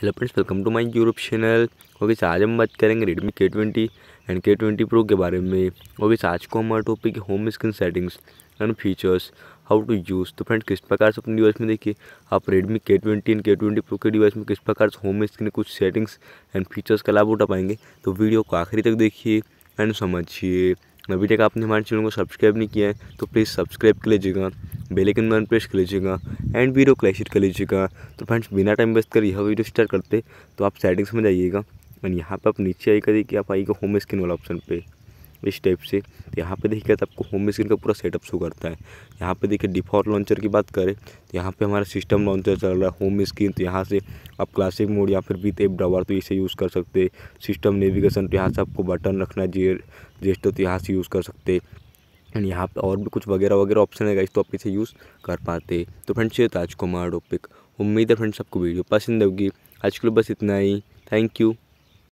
hello friends welcome to my YouTube channel okay आज हम बात करेंगे Redmi K twenty and K twenty pro के बारे में ओके आज को हमारा टॉपिक है home screen settings and features how to use तो फ्रेंड्स किस प्रकार से अपने डिवाइस में देखिए आप Redmi K twenty and K twenty pro के डिवाइस में किस प्रकार से होम स्क्रीन कुछ सेटिंग्स एंड फीचर्स का लाभ उठा पाएंगे तो वीडियो को आखिरी तक देखिए एंड समझिए अभी तक आपने हमारे चैनल को सब्सक्राइब नहीं किया है तो प्लीज़ सब्सक्राइब कर लीजिएगा बेलेकन बटन प्रेस कर लीजिएगा एंड वीडियो क्लैशिट कर लीजिएगा तो फ्रेंड्स बिना टाइम वेस्ट कर यह वीडियो स्टार्ट करते तो आप सेटिंग्स में जाइएगा एंड यहाँ पर आप नीचे आएगा देखिए आप आइएगा होम स्क्रीन वाला ऑप्शन पर इस टाइप से तो यहाँ पे देखिए तो आपको होम स्क्रीन का पूरा सेटअप शो करता है यहाँ पे देखिए डिफ़ॉल्ट लॉन्चर की बात करें तो यहाँ पे हमारा सिस्टम लॉन्चर चल रहा है होम स्क्रीन तो यहाँ से आप क्लासिक मोड या फिर विथ एप तो इसे यूज़ कर सकते हैं सिस्टम नेविगेशन तो यहाँ से आपको बटन रखना जे जेस्टर तो यहाँ से यूज़ कर सकते एंड यहाँ पर और भी कुछ वगैरह वगैरह ऑप्शन है इस तो आप इसे यूज़ कर पाते तो फ्रेंड्स ये तो आज को हमारा टॉपिक उम्मीद है फ्रेंड्स आपको वीडियो पसंद होगी आज के लिए बस इतना ही थैंक यू